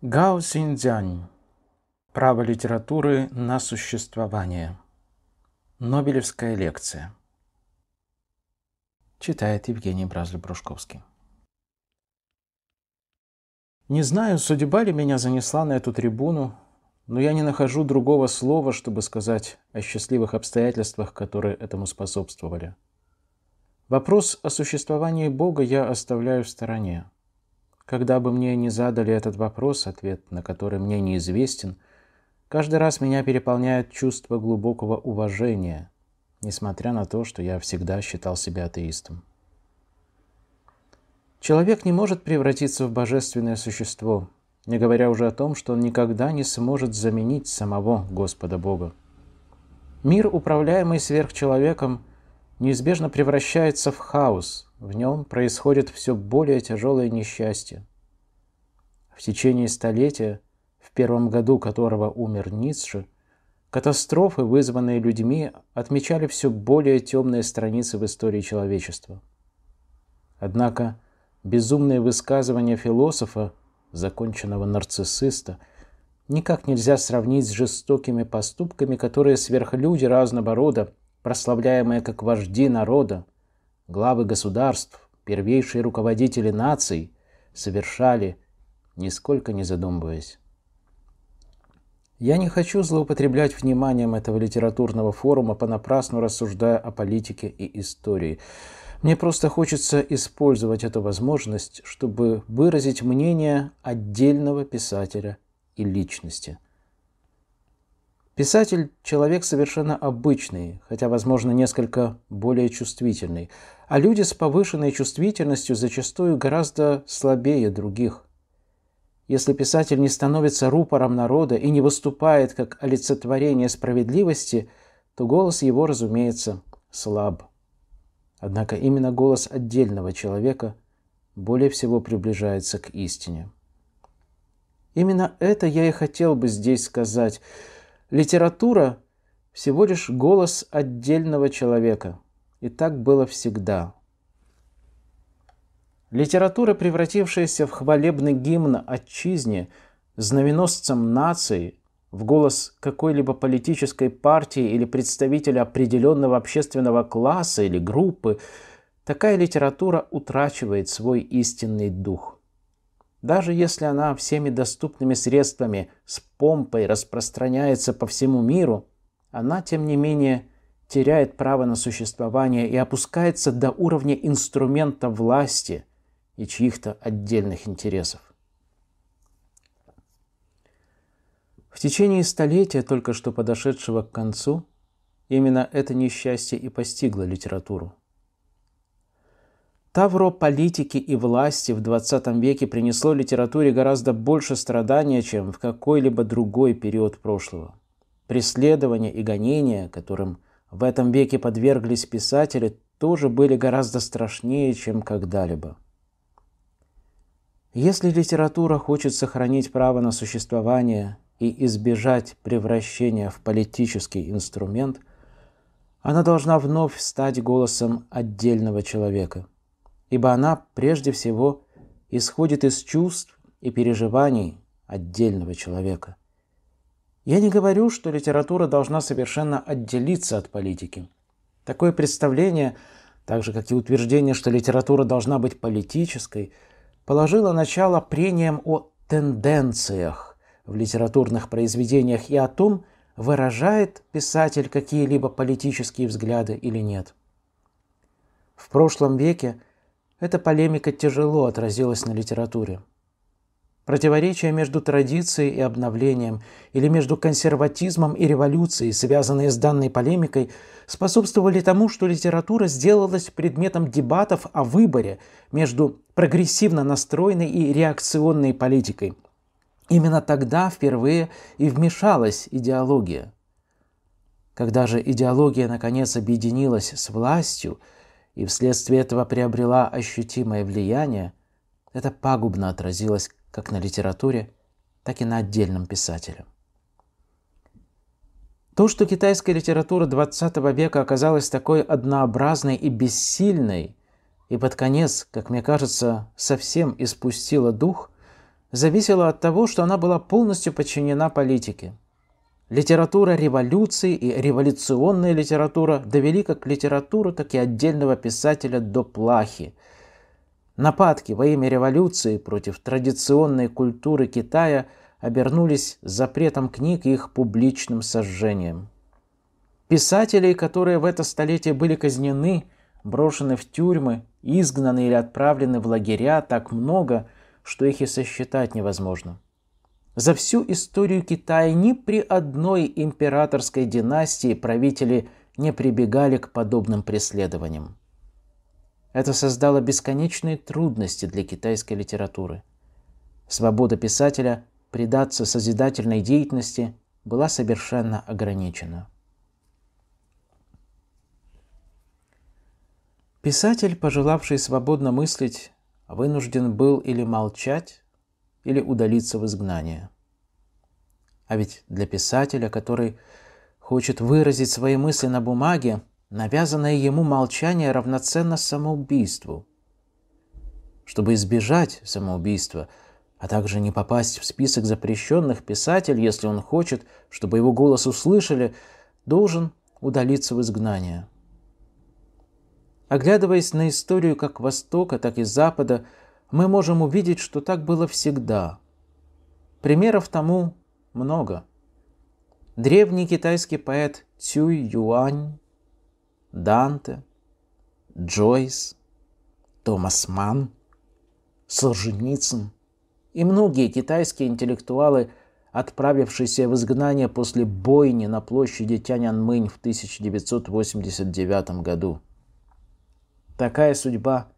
Гао Синьцзянь. Право литературы на существование. Нобелевская лекция. Читает Евгений Бразлев-Брушковский. Не знаю, судьба ли меня занесла на эту трибуну, но я не нахожу другого слова, чтобы сказать о счастливых обстоятельствах, которые этому способствовали. Вопрос о существовании Бога я оставляю в стороне. Когда бы мне ни задали этот вопрос, ответ на который мне неизвестен, каждый раз меня переполняет чувство глубокого уважения, несмотря на то, что я всегда считал себя атеистом. Человек не может превратиться в божественное существо, не говоря уже о том, что он никогда не сможет заменить самого Господа Бога. Мир, управляемый сверхчеловеком, неизбежно превращается в хаос, в нем происходит все более тяжелое несчастье. В течение столетия, в первом году которого умер Ницше, катастрофы, вызванные людьми, отмечали все более темные страницы в истории человечества. Однако безумные высказывания философа, законченного нарциссиста, никак нельзя сравнить с жестокими поступками, которые сверхлюди разного рода прославляемые как вожди народа, главы государств, первейшие руководители наций, совершали, нисколько не задумываясь. Я не хочу злоупотреблять вниманием этого литературного форума, понапрасну рассуждая о политике и истории. Мне просто хочется использовать эту возможность, чтобы выразить мнение отдельного писателя и личности – Писатель – человек совершенно обычный, хотя, возможно, несколько более чувствительный, а люди с повышенной чувствительностью зачастую гораздо слабее других. Если писатель не становится рупором народа и не выступает как олицетворение справедливости, то голос его, разумеется, слаб. Однако именно голос отдельного человека более всего приближается к истине. Именно это я и хотел бы здесь сказать – Литература – всего лишь голос отдельного человека. И так было всегда. Литература, превратившаяся в хвалебный гимн отчизне, знаменосцем нации, в голос какой-либо политической партии или представителя определенного общественного класса или группы, такая литература утрачивает свой истинный дух. Даже если она всеми доступными средствами с помпой распространяется по всему миру, она, тем не менее, теряет право на существование и опускается до уровня инструмента власти и чьих-то отдельных интересов. В течение столетия, только что подошедшего к концу, именно это несчастье и постигло литературу. Тавро политики и власти в 20 веке принесло литературе гораздо больше страдания, чем в какой-либо другой период прошлого. Преследования и гонения, которым в этом веке подверглись писатели, тоже были гораздо страшнее, чем когда-либо. Если литература хочет сохранить право на существование и избежать превращения в политический инструмент, она должна вновь стать голосом отдельного человека – ибо она прежде всего исходит из чувств и переживаний отдельного человека. Я не говорю, что литература должна совершенно отделиться от политики. Такое представление, так же как и утверждение, что литература должна быть политической, положило начало прениям о тенденциях в литературных произведениях и о том, выражает писатель какие-либо политические взгляды или нет. В прошлом веке – эта полемика тяжело отразилась на литературе. Противоречия между традицией и обновлением или между консерватизмом и революцией, связанные с данной полемикой, способствовали тому, что литература сделалась предметом дебатов о выборе между прогрессивно настроенной и реакционной политикой. Именно тогда впервые и вмешалась идеология. Когда же идеология наконец объединилась с властью – и вследствие этого приобрела ощутимое влияние, это пагубно отразилось как на литературе, так и на отдельном писателе. То, что китайская литература XX века оказалась такой однообразной и бессильной, и под конец, как мне кажется, совсем испустила дух, зависело от того, что она была полностью подчинена политике – Литература революции и революционная литература довели как литературу, так и отдельного писателя до плахи. Нападки во имя революции против традиционной культуры Китая обернулись запретом книг и их публичным сожжением. Писателей, которые в это столетие были казнены, брошены в тюрьмы, изгнаны или отправлены в лагеря так много, что их и сосчитать невозможно – за всю историю Китая ни при одной императорской династии правители не прибегали к подобным преследованиям. Это создало бесконечные трудности для китайской литературы. Свобода писателя предаться созидательной деятельности была совершенно ограничена. Писатель, пожелавший свободно мыслить, вынужден был или молчать, или удалиться в изгнание. А ведь для писателя, который хочет выразить свои мысли на бумаге, навязанное ему молчание равноценно самоубийству. Чтобы избежать самоубийства, а также не попасть в список запрещенных, писатель, если он хочет, чтобы его голос услышали, должен удалиться в изгнание. Оглядываясь на историю как Востока, так и Запада – мы можем увидеть, что так было всегда. Примеров тому много. Древний китайский поэт Цюй Юань, Данте, Джойс, Томас Ман, Солженицын и многие китайские интеллектуалы, отправившиеся в изгнание после бойни на площади Тяньаньмэнь в 1989 году. Такая судьба –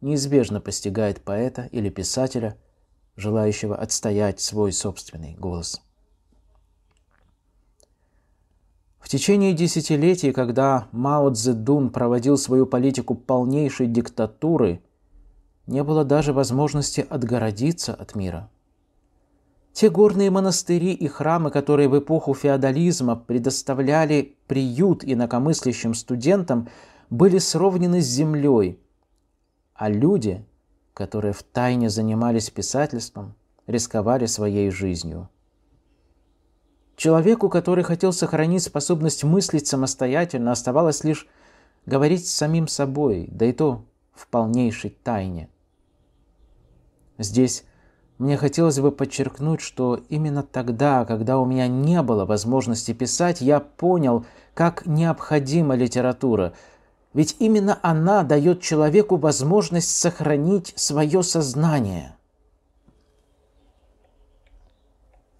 неизбежно постигает поэта или писателя, желающего отстоять свой собственный голос. В течение десятилетий, когда Мао Цзэдун проводил свою политику полнейшей диктатуры, не было даже возможности отгородиться от мира. Те горные монастыри и храмы, которые в эпоху феодализма предоставляли приют инакомыслящим студентам, были сровнены с землей – а люди, которые в тайне занимались писательством, рисковали своей жизнью. Человеку, который хотел сохранить способность мыслить самостоятельно, оставалось лишь говорить с самим собой, да и то в полнейшей тайне. Здесь мне хотелось бы подчеркнуть, что именно тогда, когда у меня не было возможности писать, я понял, как необходима литература – ведь именно она дает человеку возможность сохранить свое сознание.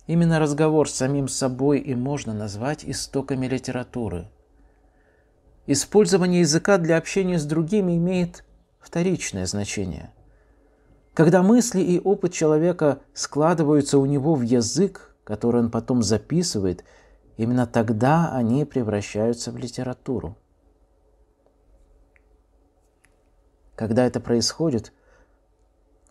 Именно разговор с самим собой и можно назвать истоками литературы. Использование языка для общения с другими имеет вторичное значение. Когда мысли и опыт человека складываются у него в язык, который он потом записывает, именно тогда они превращаются в литературу. Когда это происходит,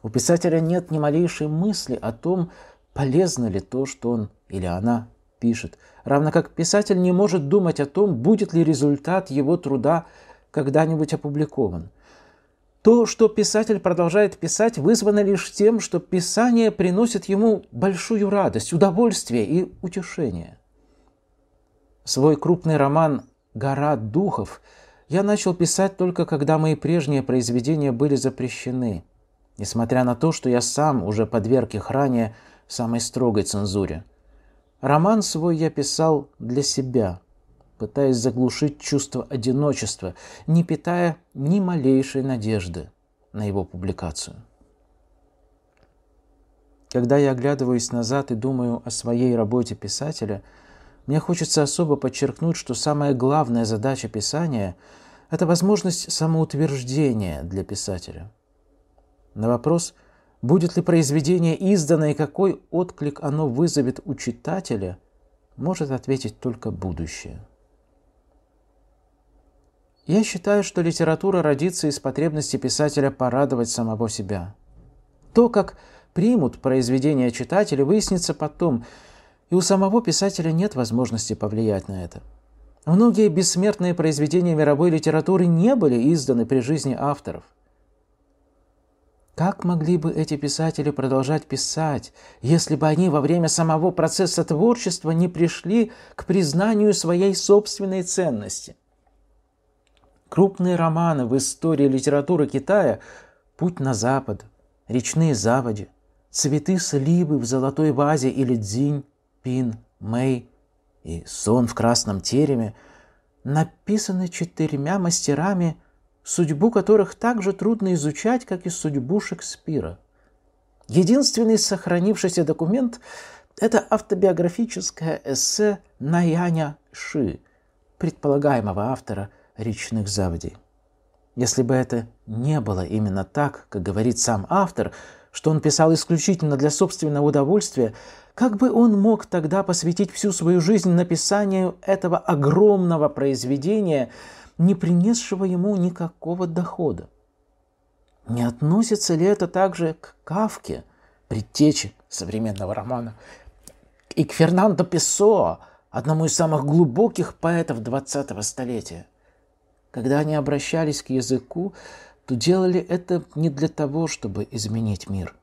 у писателя нет ни малейшей мысли о том, полезно ли то, что он или она пишет, равно как писатель не может думать о том, будет ли результат его труда когда-нибудь опубликован. То, что писатель продолжает писать, вызвано лишь тем, что писание приносит ему большую радость, удовольствие и утешение. Свой крупный роман «Гора духов» я начал писать только когда мои прежние произведения были запрещены, несмотря на то, что я сам уже подверг их ранее самой строгой цензуре. Роман свой я писал для себя, пытаясь заглушить чувство одиночества, не питая ни малейшей надежды на его публикацию. Когда я оглядываюсь назад и думаю о своей работе писателя – мне хочется особо подчеркнуть, что самая главная задача писания – это возможность самоутверждения для писателя. На вопрос, будет ли произведение издано и какой отклик оно вызовет у читателя, может ответить только будущее. Я считаю, что литература родится из потребности писателя порадовать самого себя. То, как примут произведение читатели, выяснится потом – и у самого писателя нет возможности повлиять на это. Многие бессмертные произведения мировой литературы не были изданы при жизни авторов. Как могли бы эти писатели продолжать писать, если бы они во время самого процесса творчества не пришли к признанию своей собственной ценности? Крупные романы в истории литературы Китая «Путь на запад», «Речные заводи», «Цветы сливы в золотой вазе» или «Дзинь», Пин, Мэй и Сон в красном тереме написаны четырьмя мастерами, судьбу которых так же трудно изучать, как и судьбу Шекспира. Единственный сохранившийся документ – это автобиографическое эссе Наяня Ши, предполагаемого автора «Речных заводей». Если бы это не было именно так, как говорит сам автор, что он писал исключительно для собственного удовольствия, как бы он мог тогда посвятить всю свою жизнь написанию этого огромного произведения, не принесшего ему никакого дохода? Не относится ли это также к Кавке, предтече современного романа, и к Фернандо Песоа, одному из самых глубоких поэтов 20-го столетия? Когда они обращались к языку, то делали это не для того, чтобы изменить мир.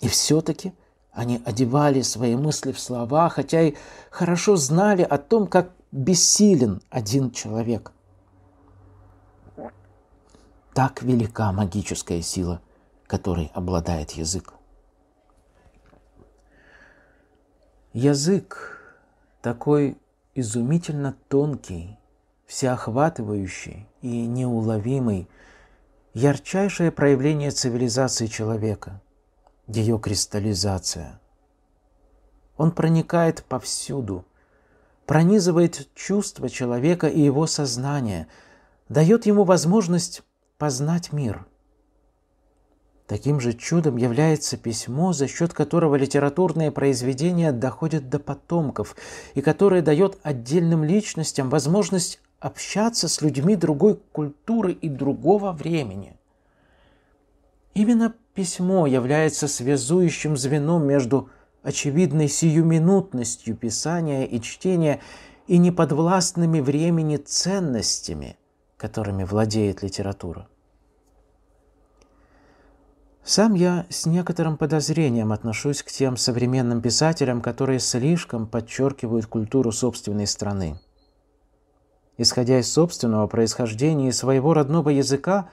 И все-таки – они одевали свои мысли в слова, хотя и хорошо знали о том, как бессилен один человек. Так велика магическая сила, которой обладает язык. Язык такой изумительно тонкий, всеохватывающий и неуловимый, ярчайшее проявление цивилизации человека – ее кристаллизация. Он проникает повсюду, пронизывает чувства человека и его сознание, дает ему возможность познать мир. Таким же чудом является письмо, за счет которого литературные произведения доходят до потомков и которое дает отдельным личностям возможность общаться с людьми другой культуры и другого времени. Именно Письмо является связующим звеном между очевидной сиюминутностью писания и чтения и неподвластными времени ценностями, которыми владеет литература. Сам я с некоторым подозрением отношусь к тем современным писателям, которые слишком подчеркивают культуру собственной страны. Исходя из собственного происхождения и своего родного языка,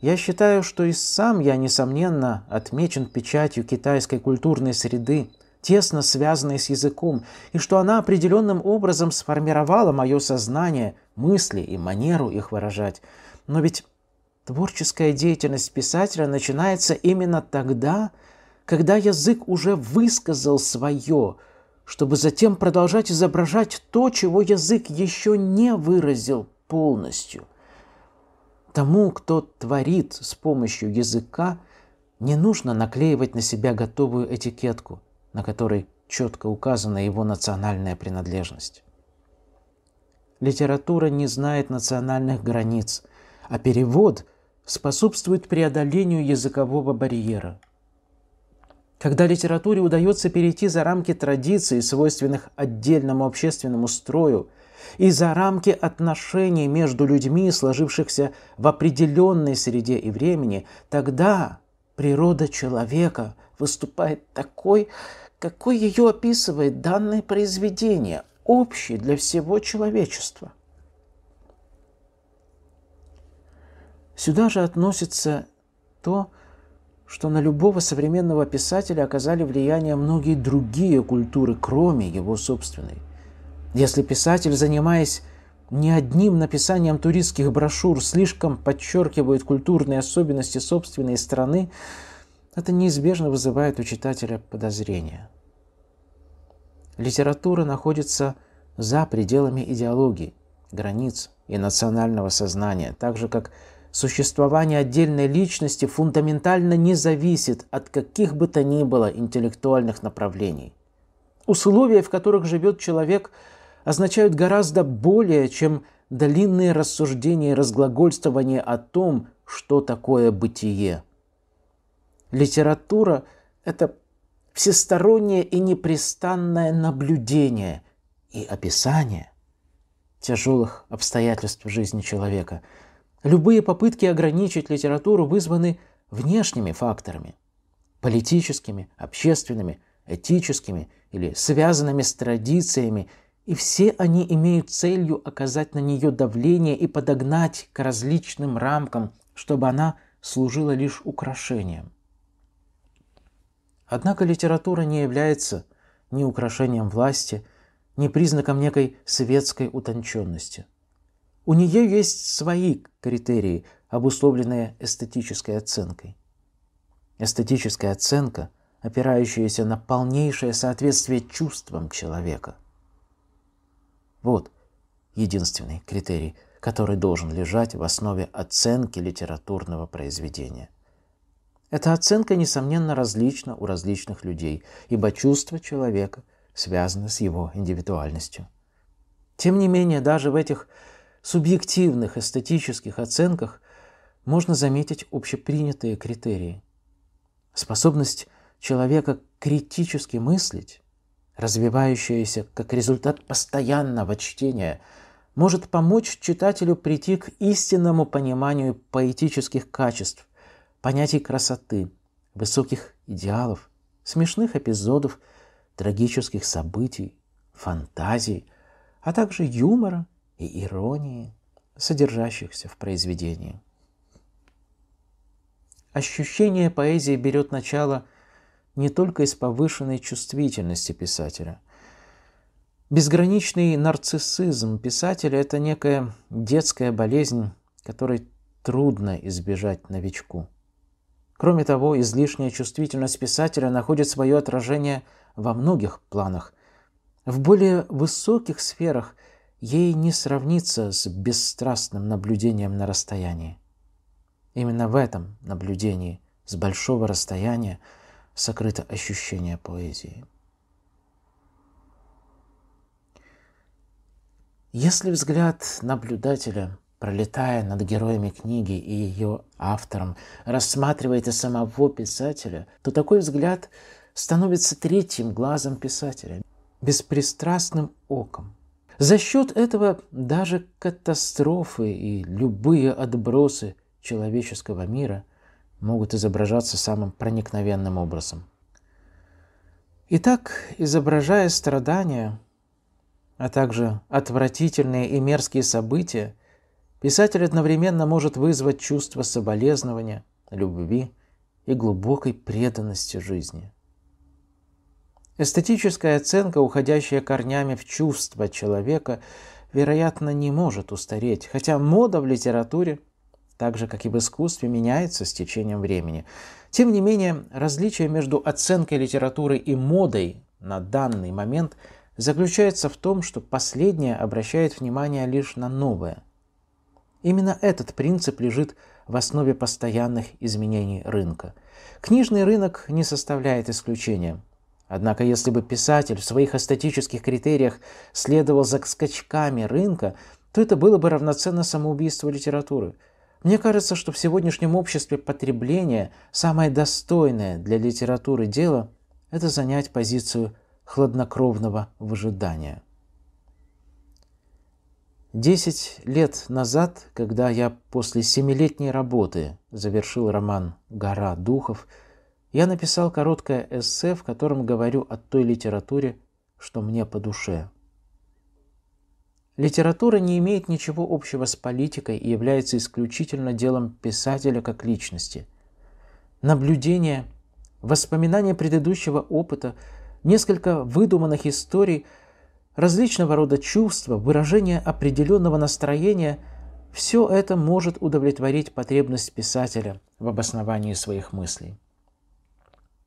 я считаю, что и сам я, несомненно, отмечен печатью китайской культурной среды, тесно связанной с языком, и что она определенным образом сформировала мое сознание, мысли и манеру их выражать. Но ведь творческая деятельность писателя начинается именно тогда, когда язык уже высказал свое, чтобы затем продолжать изображать то, чего язык еще не выразил полностью – Тому, кто творит с помощью языка, не нужно наклеивать на себя готовую этикетку, на которой четко указана его национальная принадлежность. Литература не знает национальных границ, а перевод способствует преодолению языкового барьера. Когда литературе удается перейти за рамки традиций, свойственных отдельному общественному строю – и за рамки отношений между людьми, сложившихся в определенной среде и времени, тогда природа человека выступает такой, какой ее описывает данное произведение, общей для всего человечества. Сюда же относится то, что на любого современного писателя оказали влияние многие другие культуры, кроме его собственной. Если писатель, занимаясь не одним написанием туристских брошюр, слишком подчеркивает культурные особенности собственной страны, это неизбежно вызывает у читателя подозрения. Литература находится за пределами идеологии, границ и национального сознания, так же как существование отдельной личности фундаментально не зависит от каких бы то ни было интеллектуальных направлений. Условия, в которых живет человек – означают гораздо более, чем длинные рассуждения и разглагольствования о том, что такое бытие. Литература – это всестороннее и непрестанное наблюдение и описание тяжелых обстоятельств жизни человека. Любые попытки ограничить литературу вызваны внешними факторами – политическими, общественными, этическими или связанными с традициями – и все они имеют целью оказать на нее давление и подогнать к различным рамкам, чтобы она служила лишь украшением. Однако литература не является ни украшением власти, ни признаком некой светской утонченности. У нее есть свои критерии, обусловленные эстетической оценкой. Эстетическая оценка, опирающаяся на полнейшее соответствие чувствам человека – вот единственный критерий, который должен лежать в основе оценки литературного произведения. Эта оценка, несомненно, различна у различных людей, ибо чувство человека связано с его индивидуальностью. Тем не менее, даже в этих субъективных эстетических оценках можно заметить общепринятые критерии. Способность человека критически мыслить развивающаяся как результат постоянного чтения, может помочь читателю прийти к истинному пониманию поэтических качеств, понятий красоты, высоких идеалов, смешных эпизодов, трагических событий, фантазий, а также юмора и иронии, содержащихся в произведении. Ощущение поэзии берет начало – не только из повышенной чувствительности писателя. Безграничный нарциссизм писателя – это некая детская болезнь, которой трудно избежать новичку. Кроме того, излишняя чувствительность писателя находит свое отражение во многих планах. В более высоких сферах ей не сравнится с бесстрастным наблюдением на расстоянии. Именно в этом наблюдении с большого расстояния – сокрыто ощущение поэзии. Если взгляд наблюдателя, пролетая над героями книги и ее автором, рассматривает и самого писателя, то такой взгляд становится третьим глазом писателя, беспристрастным оком. За счет этого даже катастрофы и любые отбросы человеческого мира могут изображаться самым проникновенным образом. Итак, изображая страдания, а также отвратительные и мерзкие события, писатель одновременно может вызвать чувство соболезнования, любви и глубокой преданности жизни. Эстетическая оценка, уходящая корнями в чувства человека, вероятно, не может устареть, хотя мода в литературе – так же, как и в искусстве, меняется с течением времени. Тем не менее, различие между оценкой литературы и модой на данный момент заключается в том, что последняя обращает внимание лишь на новое. Именно этот принцип лежит в основе постоянных изменений рынка. Книжный рынок не составляет исключения. Однако если бы писатель в своих эстетических критериях следовал за скачками рынка, то это было бы равноценно самоубийству литературы – мне кажется, что в сегодняшнем обществе потребление самое достойное для литературы дело – это занять позицию хладнокровного выжидания. Десять лет назад, когда я после семилетней работы завершил роман «Гора духов», я написал короткое эссе, в котором говорю о той литературе, что мне по душе – Литература не имеет ничего общего с политикой и является исключительно делом писателя как личности. Наблюдения, воспоминания предыдущего опыта, несколько выдуманных историй, различного рода чувства, выражение определенного настроения – все это может удовлетворить потребность писателя в обосновании своих мыслей.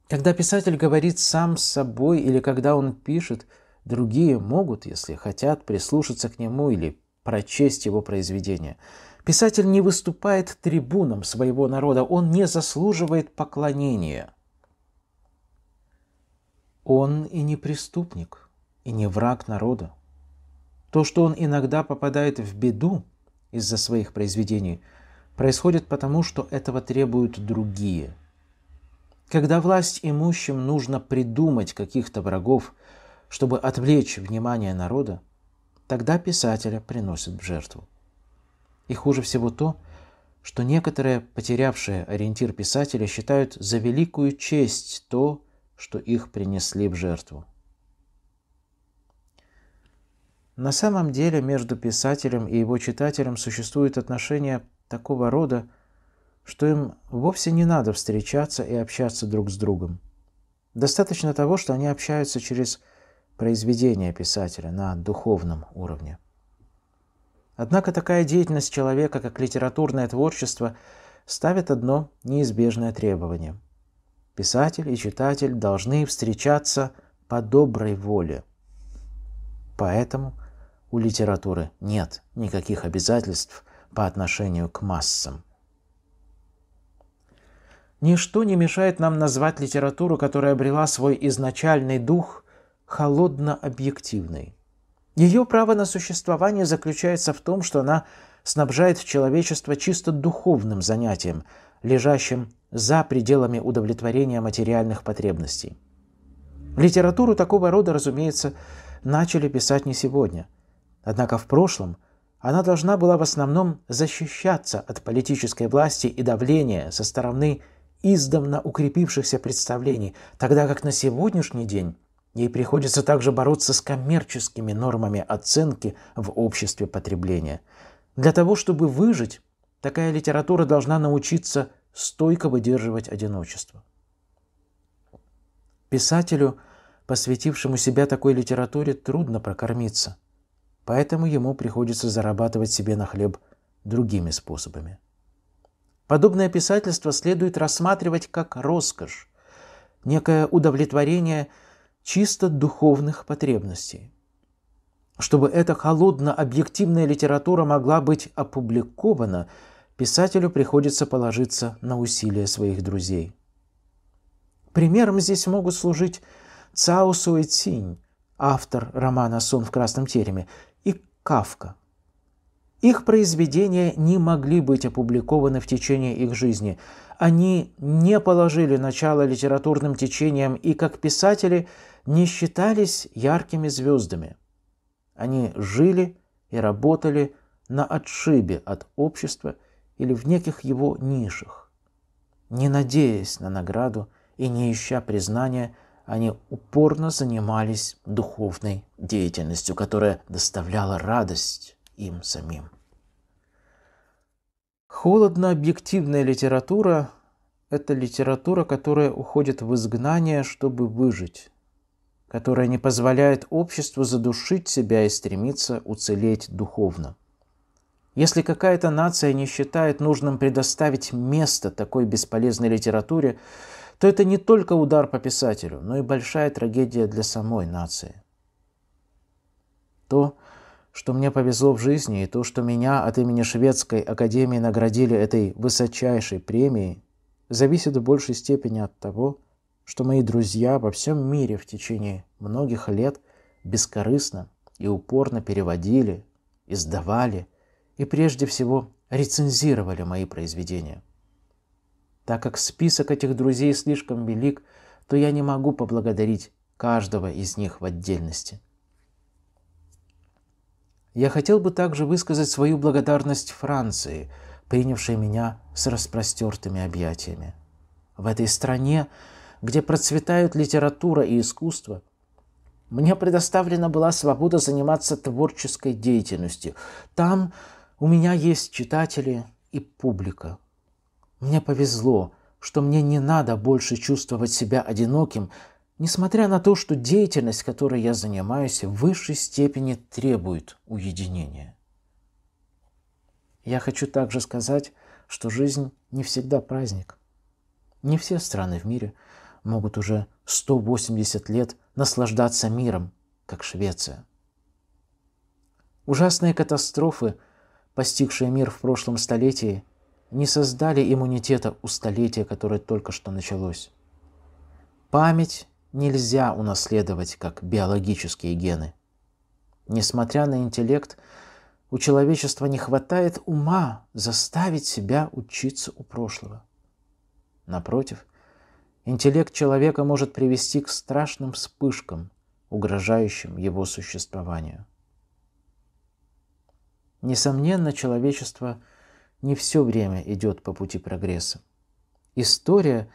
Когда писатель говорит сам с собой или когда он пишет – Другие могут, если хотят, прислушаться к нему или прочесть его произведение. Писатель не выступает трибуном своего народа, он не заслуживает поклонения. Он и не преступник, и не враг народа. То, что он иногда попадает в беду из-за своих произведений, происходит потому, что этого требуют другие. Когда власть имущим нужно придумать каких-то врагов, чтобы отвлечь внимание народа, тогда писателя приносят в жертву. И хуже всего то, что некоторые, потерявшие ориентир писателя, считают за великую честь то, что их принесли в жертву. На самом деле между писателем и его читателем существует отношение такого рода, что им вовсе не надо встречаться и общаться друг с другом. Достаточно того, что они общаются через произведения писателя на духовном уровне. Однако такая деятельность человека, как литературное творчество, ставит одно неизбежное требование. Писатель и читатель должны встречаться по доброй воле. Поэтому у литературы нет никаких обязательств по отношению к массам. Ничто не мешает нам назвать литературу, которая обрела свой изначальный дух холодно-объективной. Ее право на существование заключается в том, что она снабжает человечество чисто духовным занятием, лежащим за пределами удовлетворения материальных потребностей. Литературу такого рода, разумеется, начали писать не сегодня. Однако в прошлом она должна была в основном защищаться от политической власти и давления со стороны издавна укрепившихся представлений, тогда как на сегодняшний день Ей приходится также бороться с коммерческими нормами оценки в обществе потребления. Для того, чтобы выжить, такая литература должна научиться стойко выдерживать одиночество. Писателю, посвятившему себя такой литературе, трудно прокормиться, поэтому ему приходится зарабатывать себе на хлеб другими способами. Подобное писательство следует рассматривать как роскошь, некое удовлетворение – чисто духовных потребностей. Чтобы эта холодно-объективная литература могла быть опубликована, писателю приходится положиться на усилия своих друзей. Примером здесь могут служить Цао Суэцинь, автор романа «Сон в красном тереме», и Кавка. Их произведения не могли быть опубликованы в течение их жизни – они не положили начало литературным течениям и, как писатели, не считались яркими звездами. Они жили и работали на отшибе от общества или в неких его нишах. Не надеясь на награду и не ища признания, они упорно занимались духовной деятельностью, которая доставляла радость им самим. Холодно-объективная литература – это литература, которая уходит в изгнание, чтобы выжить, которая не позволяет обществу задушить себя и стремиться уцелеть духовно. Если какая-то нация не считает нужным предоставить место такой бесполезной литературе, то это не только удар по писателю, но и большая трагедия для самой нации. То, что мне повезло в жизни, и то, что меня от имени Шведской Академии наградили этой высочайшей премией, зависит в большей степени от того, что мои друзья во всем мире в течение многих лет бескорыстно и упорно переводили, издавали и прежде всего рецензировали мои произведения. Так как список этих друзей слишком велик, то я не могу поблагодарить каждого из них в отдельности – я хотел бы также высказать свою благодарность Франции, принявшей меня с распростертыми объятиями. В этой стране, где процветают литература и искусство, мне предоставлена была свобода заниматься творческой деятельностью. Там у меня есть читатели и публика. Мне повезло, что мне не надо больше чувствовать себя одиноким Несмотря на то, что деятельность, которой я занимаюсь, в высшей степени требует уединения. Я хочу также сказать, что жизнь не всегда праздник. Не все страны в мире могут уже 180 лет наслаждаться миром, как Швеция. Ужасные катастрофы, постигшие мир в прошлом столетии, не создали иммунитета у столетия, которое только что началось. Память нельзя унаследовать как биологические гены. Несмотря на интеллект, у человечества не хватает ума заставить себя учиться у прошлого. Напротив, интеллект человека может привести к страшным вспышкам, угрожающим его существованию. Несомненно, человечество не все время идет по пути прогресса. История,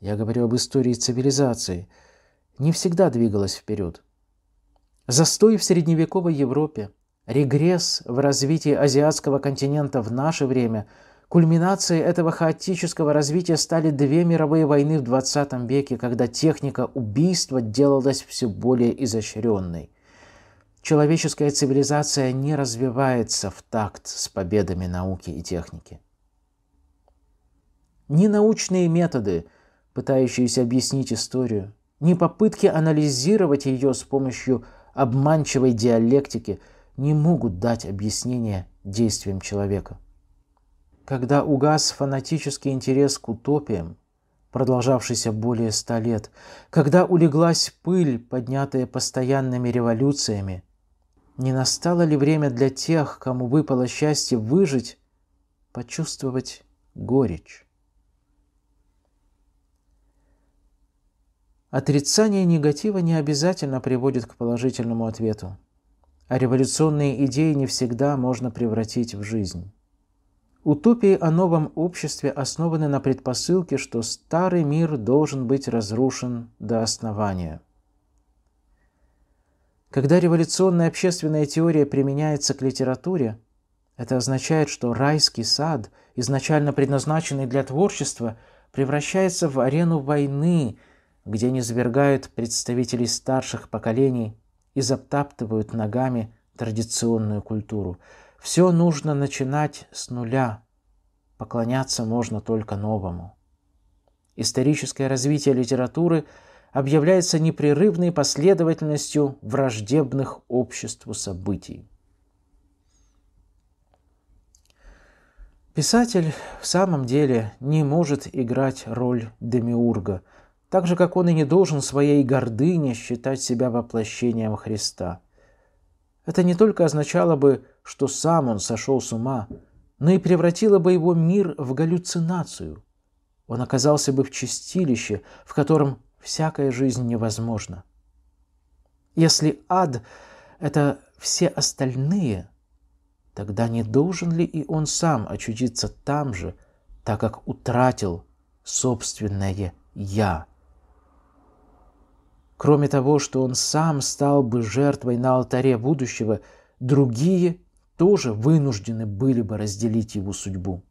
я говорю об истории цивилизации – не всегда двигалась вперед. Застой в средневековой Европе, регресс в развитии азиатского континента в наше время, кульминацией этого хаотического развития стали две мировые войны в 20 веке, когда техника убийства делалась все более изощренной. Человеческая цивилизация не развивается в такт с победами науки и техники. Ни научные методы, пытающиеся объяснить историю, ни попытки анализировать ее с помощью обманчивой диалектики не могут дать объяснение действиям человека. Когда угас фанатический интерес к утопиям, продолжавшийся более ста лет, когда улеглась пыль, поднятая постоянными революциями, не настало ли время для тех, кому выпало счастье выжить, почувствовать горечь? Отрицание негатива не обязательно приводит к положительному ответу, а революционные идеи не всегда можно превратить в жизнь. Утопии о новом обществе основаны на предпосылке, что старый мир должен быть разрушен до основания. Когда революционная общественная теория применяется к литературе, это означает, что райский сад, изначально предназначенный для творчества, превращается в арену войны, где не свергают представителей старших поколений и затаптывают ногами традиционную культуру. Все нужно начинать с нуля. Поклоняться можно только новому. Историческое развитие литературы объявляется непрерывной последовательностью враждебных обществу событий. Писатель в самом деле не может играть роль демиурга – так же, как он и не должен своей гордыне считать себя воплощением Христа. Это не только означало бы, что сам он сошел с ума, но и превратило бы его мир в галлюцинацию. Он оказался бы в чистилище, в котором всякая жизнь невозможна. Если ад – это все остальные, тогда не должен ли и он сам очутиться там же, так как утратил собственное «я»? Кроме того, что он сам стал бы жертвой на алтаре будущего, другие тоже вынуждены были бы разделить его судьбу.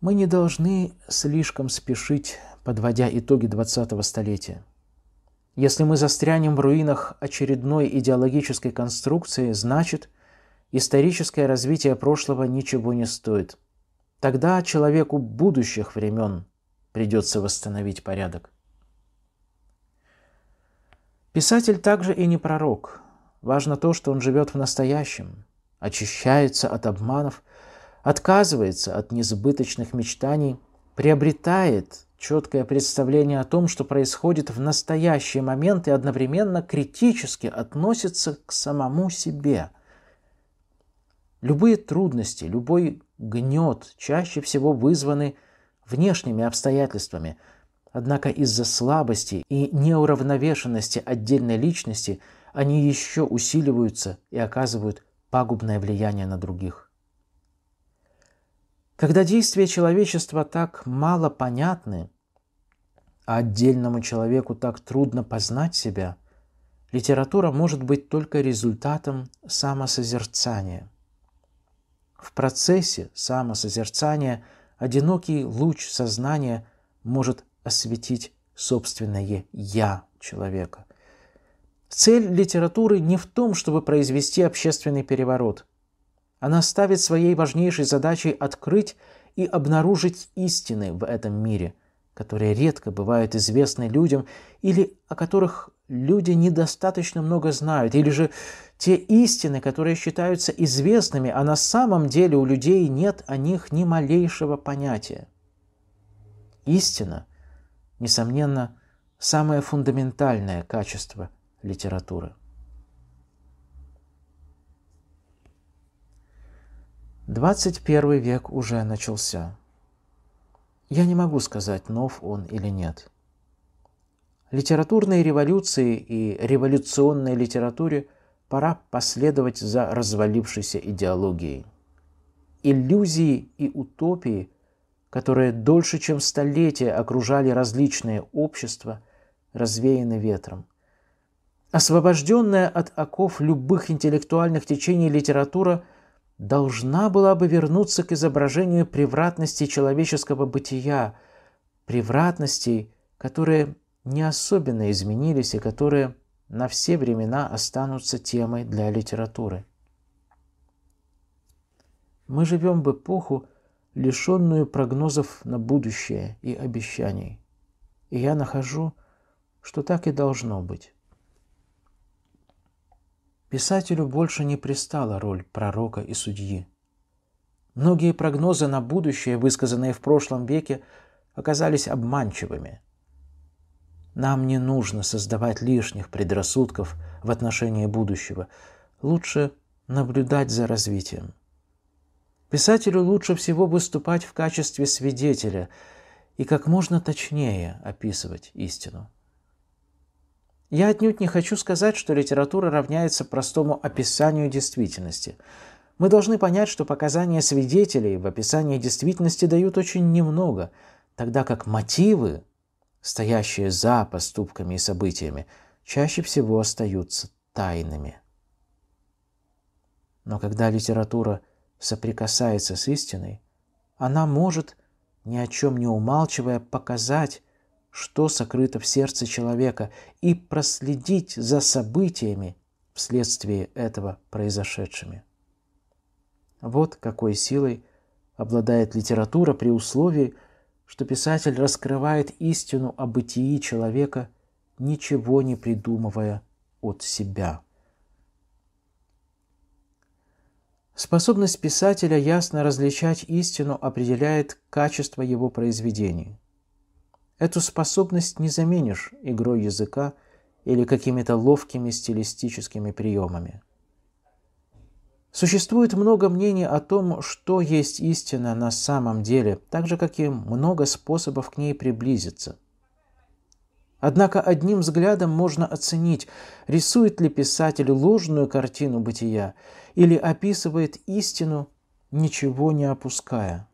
Мы не должны слишком спешить, подводя итоги 20-го столетия. Если мы застрянем в руинах очередной идеологической конструкции, значит, историческое развитие прошлого ничего не стоит – Тогда человеку будущих времен придется восстановить порядок. Писатель также и не пророк. Важно то, что он живет в настоящем, очищается от обманов, отказывается от несбыточных мечтаний, приобретает четкое представление о том, что происходит в настоящий момент и одновременно критически относится к самому себе. Любые трудности, любой гнет чаще всего вызваны внешними обстоятельствами, однако из-за слабости и неуравновешенности отдельной личности они еще усиливаются и оказывают пагубное влияние на других. Когда действия человечества так мало понятны, а отдельному человеку так трудно познать себя, литература может быть только результатом самосозерцания – в процессе самосозерцания одинокий луч сознания может осветить собственное «я» человека. Цель литературы не в том, чтобы произвести общественный переворот. Она ставит своей важнейшей задачей открыть и обнаружить истины в этом мире, которые редко бывают известны людям или о которых люди недостаточно много знают, или же те истины, которые считаются известными, а на самом деле у людей нет о них ни малейшего понятия. Истина, несомненно, самое фундаментальное качество литературы. Двадцать первый век уже начался. Я не могу сказать, нов он или нет. Литературной революции и революционной литературе пора последовать за развалившейся идеологией. Иллюзии и утопии, которые дольше, чем столетия окружали различные общества, развеяны ветром. Освобожденная от оков любых интеллектуальных течений литература должна была бы вернуться к изображению превратности человеческого бытия, превратностей, которые не особенно изменились и которые на все времена останутся темой для литературы. Мы живем в эпоху, лишенную прогнозов на будущее и обещаний. И я нахожу, что так и должно быть. Писателю больше не пристала роль пророка и судьи. Многие прогнозы на будущее, высказанные в прошлом веке, оказались обманчивыми – нам не нужно создавать лишних предрассудков в отношении будущего. Лучше наблюдать за развитием. Писателю лучше всего выступать в качестве свидетеля и как можно точнее описывать истину. Я отнюдь не хочу сказать, что литература равняется простому описанию действительности. Мы должны понять, что показания свидетелей в описании действительности дают очень немного, тогда как мотивы стоящие за поступками и событиями, чаще всего остаются тайными. Но когда литература соприкасается с истиной, она может, ни о чем не умалчивая, показать, что сокрыто в сердце человека, и проследить за событиями, вследствие этого произошедшими. Вот какой силой обладает литература при условии, что писатель раскрывает истину о бытии человека, ничего не придумывая от себя. Способность писателя ясно различать истину определяет качество его произведений. Эту способность не заменишь игрой языка или какими-то ловкими стилистическими приемами – Существует много мнений о том, что есть истина на самом деле, так же как и много способов к ней приблизиться. Однако одним взглядом можно оценить, рисует ли писатель ложную картину бытия или описывает истину, ничего не опуская.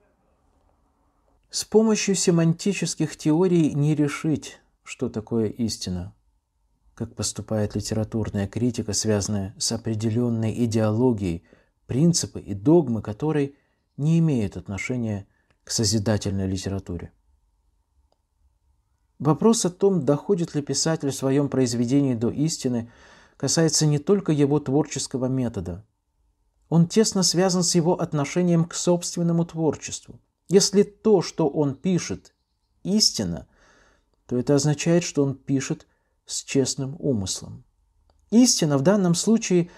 С помощью семантических теорий не решить, что такое истина как поступает литературная критика, связанная с определенной идеологией, принципы и догмы которой не имеют отношения к созидательной литературе. Вопрос о том, доходит ли писатель в своем произведении до истины, касается не только его творческого метода. Он тесно связан с его отношением к собственному творчеству. Если то, что он пишет, истина, то это означает, что он пишет – с честным умыслом. Истина в данном случае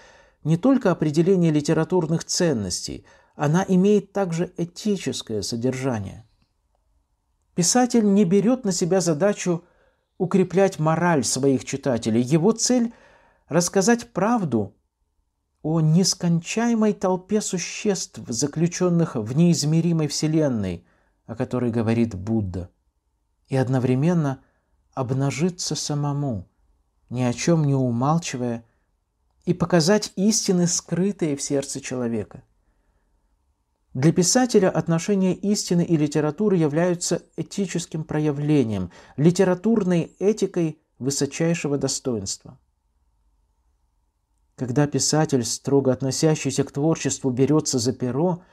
не только определение литературных ценностей, она имеет также этическое содержание. Писатель не берет на себя задачу укреплять мораль своих читателей. Его цель – рассказать правду о нескончаемой толпе существ, заключенных в неизмеримой вселенной, о которой говорит Будда, и одновременно – обнажиться самому, ни о чем не умалчивая, и показать истины, скрытые в сердце человека. Для писателя отношения истины и литературы являются этическим проявлением, литературной этикой высочайшего достоинства. Когда писатель, строго относящийся к творчеству, берется за перо,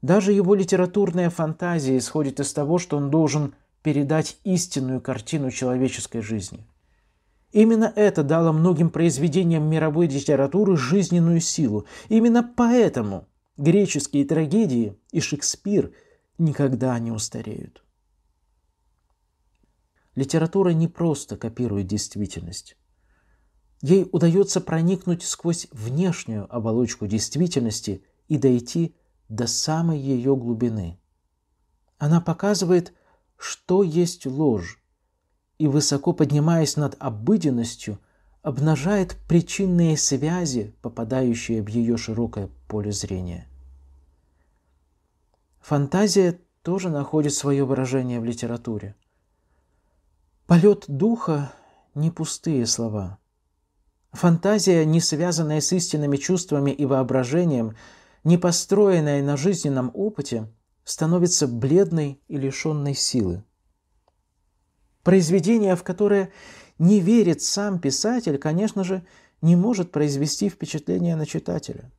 даже его литературная фантазия исходит из того, что он должен – передать истинную картину человеческой жизни. Именно это дало многим произведениям мировой литературы жизненную силу. Именно поэтому греческие трагедии и Шекспир никогда не устареют. Литература не просто копирует действительность. Ей удается проникнуть сквозь внешнюю оболочку действительности и дойти до самой ее глубины. Она показывает – что есть ложь, и, высоко поднимаясь над обыденностью, обнажает причинные связи, попадающие в ее широкое поле зрения. Фантазия тоже находит свое выражение в литературе. Полет духа – не пустые слова. Фантазия, не связанная с истинными чувствами и воображением, не построенная на жизненном опыте – становится бледной и лишенной силы. Произведение, в которое не верит сам писатель, конечно же, не может произвести впечатление на читателя.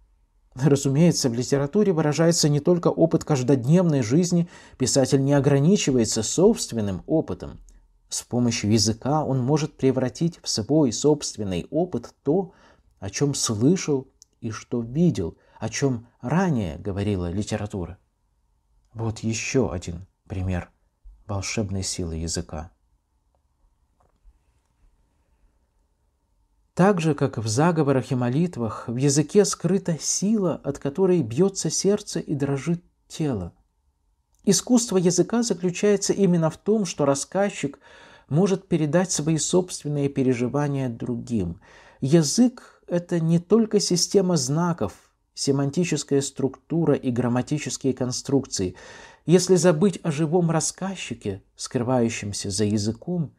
Разумеется, в литературе выражается не только опыт каждодневной жизни, писатель не ограничивается собственным опытом. С помощью языка он может превратить в свой собственный опыт то, о чем слышал и что видел, о чем ранее говорила литература. Вот еще один пример волшебной силы языка. Так же, как в заговорах и молитвах, в языке скрыта сила, от которой бьется сердце и дрожит тело. Искусство языка заключается именно в том, что рассказчик может передать свои собственные переживания другим. Язык – это не только система знаков, семантическая структура и грамматические конструкции. Если забыть о живом рассказчике, скрывающемся за языком,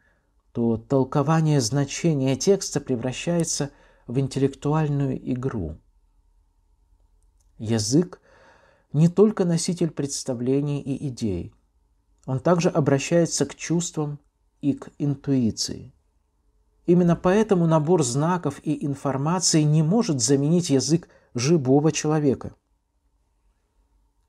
то толкование значения текста превращается в интеллектуальную игру. Язык не только носитель представлений и идей, он также обращается к чувствам и к интуиции. Именно поэтому набор знаков и информации не может заменить язык живого человека.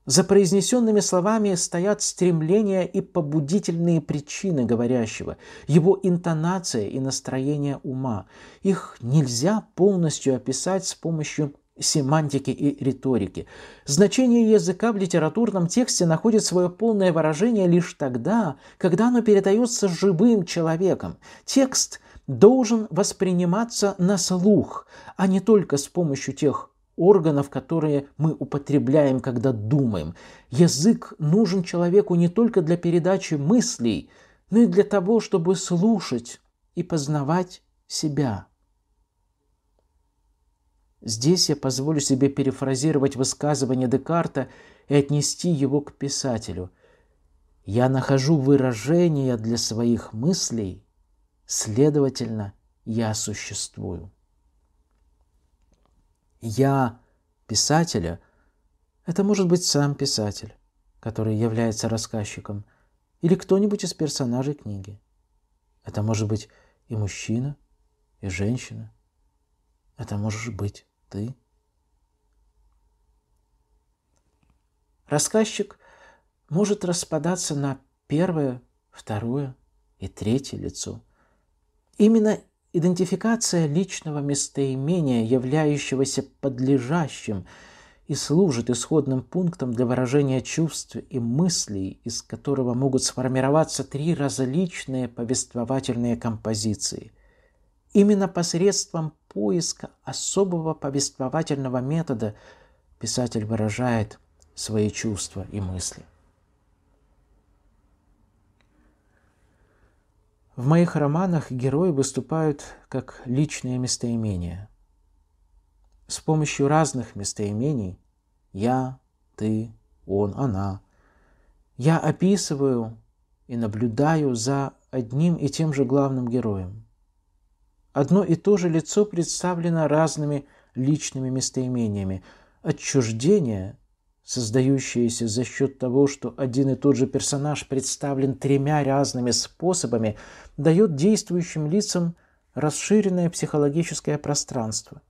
За произнесенными словами стоят стремления и побудительные причины говорящего, его интонация и настроение ума. Их нельзя полностью описать с помощью семантики и риторики. Значение языка в литературном тексте находит свое полное выражение лишь тогда, когда оно передается живым человеком. Текст должен восприниматься на слух, а не только с помощью тех органов, которые мы употребляем, когда думаем. Язык нужен человеку не только для передачи мыслей, но и для того, чтобы слушать и познавать себя. Здесь я позволю себе перефразировать высказывание Декарта и отнести его к писателю. «Я нахожу выражения для своих мыслей, следовательно, я существую». «я» писателя – это может быть сам писатель, который является рассказчиком, или кто-нибудь из персонажей книги. Это может быть и мужчина, и женщина. Это можешь быть ты. Рассказчик может распадаться на первое, второе и третье лицо. Именно Идентификация личного местоимения, являющегося подлежащим, и служит исходным пунктом для выражения чувств и мыслей, из которого могут сформироваться три различные повествовательные композиции. Именно посредством поиска особого повествовательного метода писатель выражает свои чувства и мысли. В моих романах герои выступают как личные местоимения. С помощью разных местоимений «я», «ты», «он», «она» я описываю и наблюдаю за одним и тем же главным героем. Одно и то же лицо представлено разными личными местоимениями. Отчуждение создающееся за счет того, что один и тот же персонаж представлен тремя разными способами, дает действующим лицам расширенное психологическое пространство.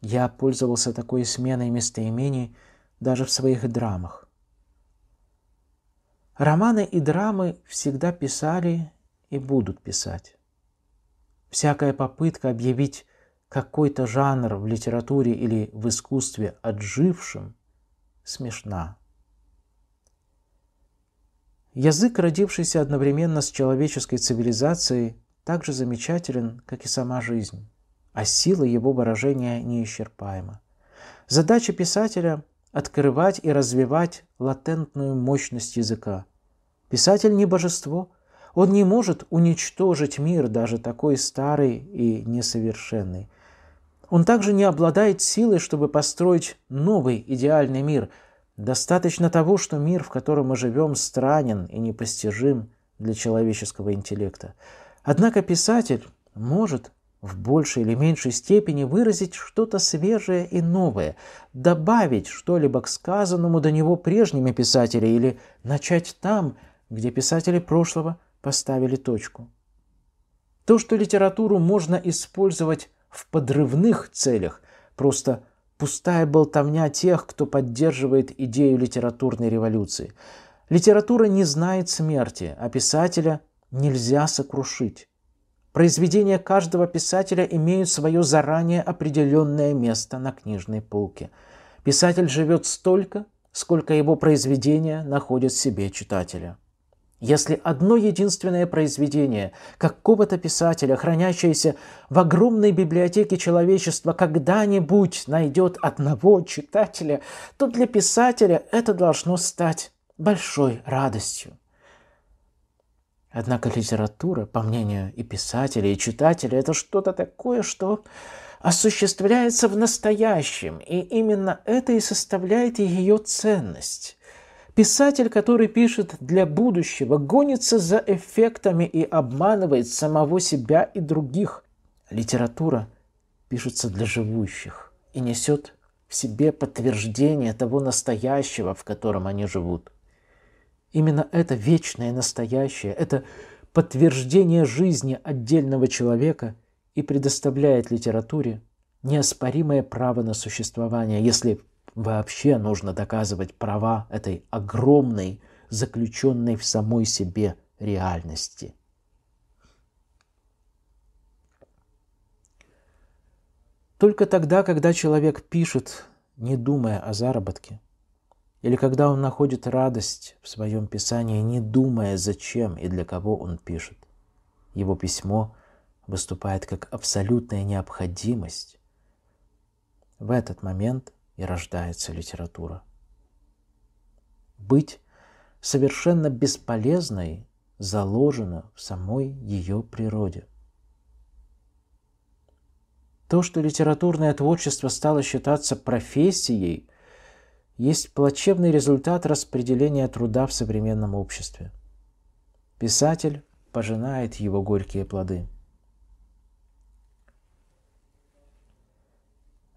Я пользовался такой сменой местоимений даже в своих драмах. Романы и драмы всегда писали и будут писать. Всякая попытка объявить какой-то жанр в литературе или в искусстве отжившим смешна. Язык, родившийся одновременно с человеческой цивилизацией, так же замечателен, как и сама жизнь, а сила его выражения неисчерпаема. Задача писателя – открывать и развивать латентную мощность языка. Писатель не божество, он не может уничтожить мир, даже такой старый и несовершенный. Он также не обладает силой, чтобы построить новый идеальный мир. Достаточно того, что мир, в котором мы живем, странен и непостижим для человеческого интеллекта. Однако писатель может в большей или меньшей степени выразить что-то свежее и новое, добавить что-либо к сказанному до него прежними писателями или начать там, где писатели прошлого поставили точку. То, что литературу можно использовать в подрывных целях, просто пустая болтовня тех, кто поддерживает идею литературной революции. Литература не знает смерти, а писателя нельзя сокрушить. Произведения каждого писателя имеют свое заранее определенное место на книжной полке. Писатель живет столько, сколько его произведения находят себе читателя. Если одно единственное произведение какого-то писателя, хранящееся в огромной библиотеке человечества, когда-нибудь найдет одного читателя, то для писателя это должно стать большой радостью. Однако литература, по мнению и писателя, и читателя, это что-то такое, что осуществляется в настоящем, и именно это и составляет ее ценность. Писатель, который пишет для будущего, гонится за эффектами и обманывает самого себя и других. Литература пишется для живущих и несет в себе подтверждение того настоящего, в котором они живут. Именно это вечное настоящее, это подтверждение жизни отдельного человека и предоставляет литературе неоспоримое право на существование, если вообще нужно доказывать права этой огромной, заключенной в самой себе реальности. Только тогда, когда человек пишет, не думая о заработке, или когда он находит радость в своем писании, не думая, зачем и для кого он пишет. Его письмо выступает как абсолютная необходимость. В этот момент и рождается литература. Быть совершенно бесполезной заложено в самой ее природе. То, что литературное творчество стало считаться профессией, есть плачевный результат распределения труда в современном обществе. Писатель пожинает его горькие плоды –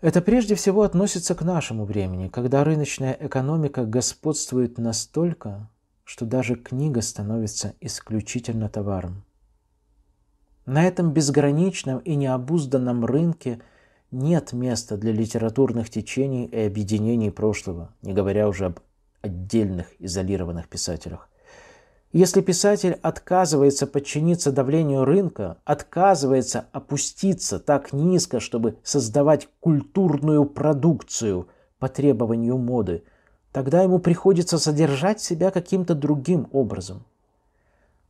Это прежде всего относится к нашему времени, когда рыночная экономика господствует настолько, что даже книга становится исключительно товаром. На этом безграничном и необузданном рынке нет места для литературных течений и объединений прошлого, не говоря уже об отдельных изолированных писателях. Если писатель отказывается подчиниться давлению рынка, отказывается опуститься так низко, чтобы создавать культурную продукцию по требованию моды, тогда ему приходится содержать себя каким-то другим образом.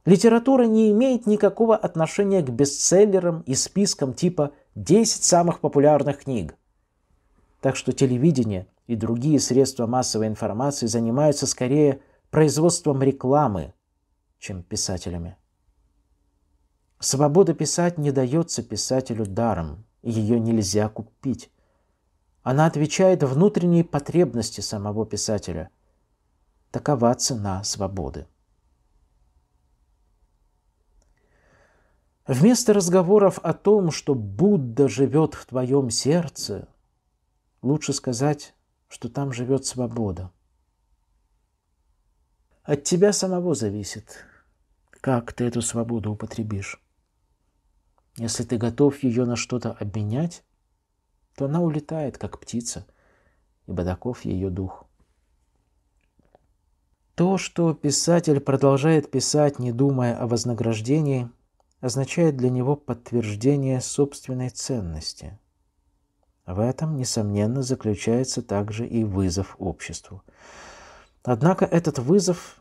Литература не имеет никакого отношения к бестселлерам и спискам типа «10 самых популярных книг». Так что телевидение и другие средства массовой информации занимаются скорее производством рекламы – чем писателями. Свобода писать не дается писателю даром, ее нельзя купить. Она отвечает внутренней потребности самого писателя. Такова цена свободы. Вместо разговоров о том, что Будда живет в твоем сердце, лучше сказать, что там живет свобода. От тебя самого зависит, как ты эту свободу употребишь. Если ты готов ее на что-то обменять, то она улетает, как птица, и бодаков ее дух. То, что писатель продолжает писать, не думая о вознаграждении, означает для него подтверждение собственной ценности. В этом, несомненно, заключается также и вызов обществу. Однако этот вызов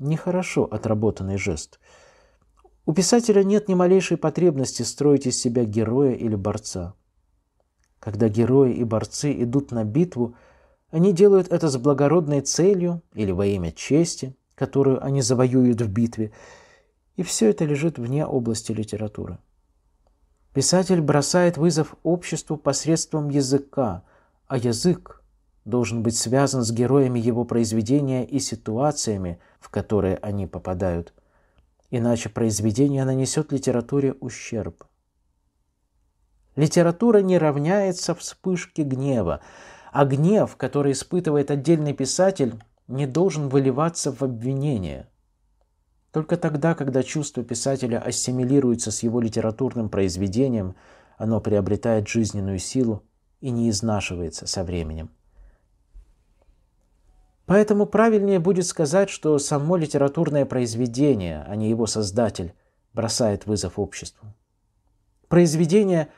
нехорошо отработанный жест. У писателя нет ни малейшей потребности строить из себя героя или борца. Когда герои и борцы идут на битву, они делают это с благородной целью или во имя чести, которую они завоюют в битве, и все это лежит вне области литературы. Писатель бросает вызов обществу посредством языка, а язык должен быть связан с героями его произведения и ситуациями, в которые они попадают. Иначе произведение нанесет литературе ущерб. Литература не равняется вспышке гнева, а гнев, который испытывает отдельный писатель, не должен выливаться в обвинение. Только тогда, когда чувство писателя ассимилируется с его литературным произведением, оно приобретает жизненную силу и не изнашивается со временем. Поэтому правильнее будет сказать, что само литературное произведение, а не его создатель, бросает вызов обществу. Произведения,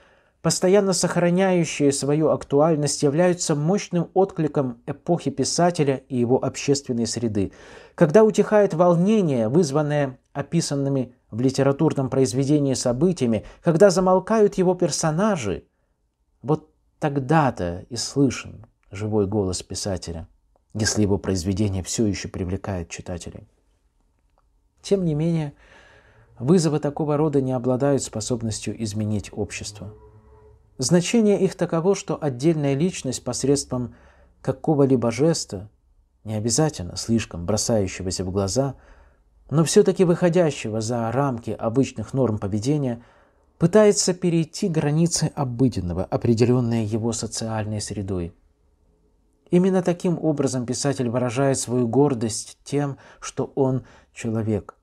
постоянно сохраняющие свою актуальность, являются мощным откликом эпохи писателя и его общественной среды, когда утихает волнение, вызванное описанными в литературном произведении событиями, когда замолкают его персонажи, вот тогда-то и слышен живой голос писателя если его произведение все еще привлекает читателей. Тем не менее, вызовы такого рода не обладают способностью изменить общество. Значение их таково, что отдельная личность посредством какого-либо жеста, не обязательно слишком бросающегося в глаза, но все-таки выходящего за рамки обычных норм поведения, пытается перейти границы обыденного, определенные его социальной средой – Именно таким образом писатель выражает свою гордость тем, что он человек.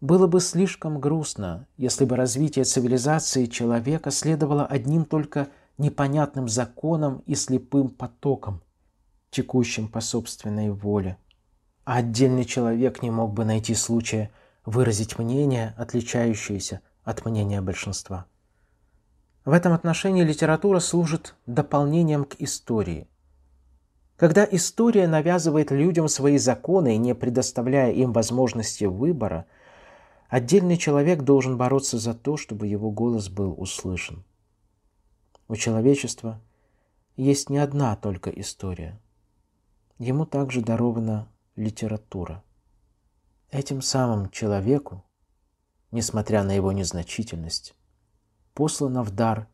Было бы слишком грустно, если бы развитие цивилизации человека следовало одним только непонятным законам и слепым потокам, текущим по собственной воле. А отдельный человек не мог бы найти случая выразить мнение, отличающееся от мнения большинства. В этом отношении литература служит дополнением к истории – когда история навязывает людям свои законы, не предоставляя им возможности выбора, отдельный человек должен бороться за то, чтобы его голос был услышан. У человечества есть не одна только история. Ему также дарована литература. Этим самым человеку, несмотря на его незначительность, послана в дар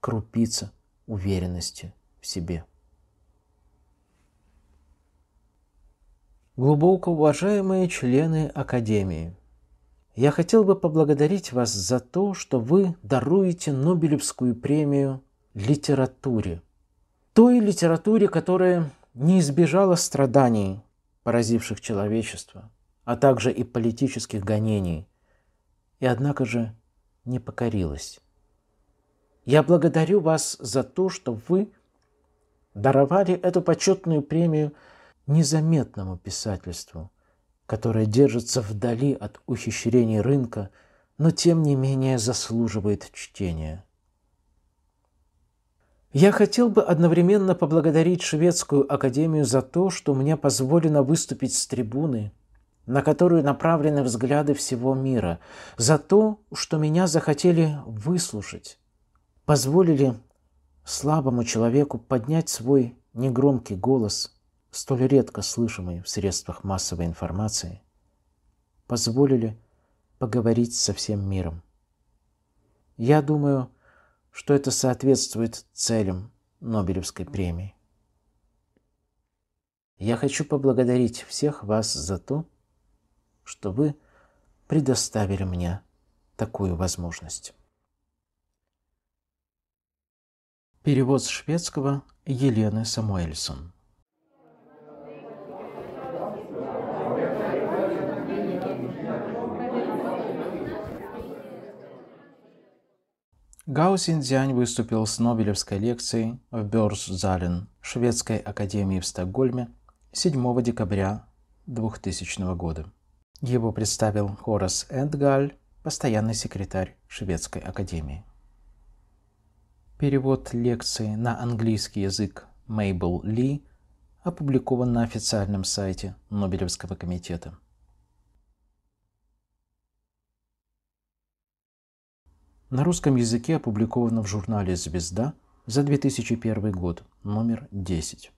крупица уверенности в себе. глубоко уважаемые члены Академии. Я хотел бы поблагодарить вас за то, что вы даруете Нобелевскую премию литературе. Той литературе, которая не избежала страданий, поразивших человечество, а также и политических гонений, и однако же не покорилась. Я благодарю вас за то, что вы даровали эту почетную премию – незаметному писательству, которое держится вдали от ухищрений рынка, но тем не менее заслуживает чтения. Я хотел бы одновременно поблагодарить Шведскую Академию за то, что мне позволено выступить с трибуны, на которую направлены взгляды всего мира, за то, что меня захотели выслушать, позволили слабому человеку поднять свой негромкий голос – столь редко слышимой в средствах массовой информации, позволили поговорить со всем миром. Я думаю, что это соответствует целям Нобелевской премии. Я хочу поблагодарить всех вас за то, что вы предоставили мне такую возможность. Перевод с шведского Елены Самуэльсон Гао Синьцзянь выступил с Нобелевской лекцией в Бёрсзален Шведской академии в Стокгольме 7 декабря 2000 года. Его представил Хорас Эндгаль, постоянный секретарь Шведской академии. Перевод лекции на английский язык Мейбл Ли опубликован на официальном сайте Нобелевского комитета. на русском языке опубликовано в журнале «Звезда» за 2001 год, номер 10.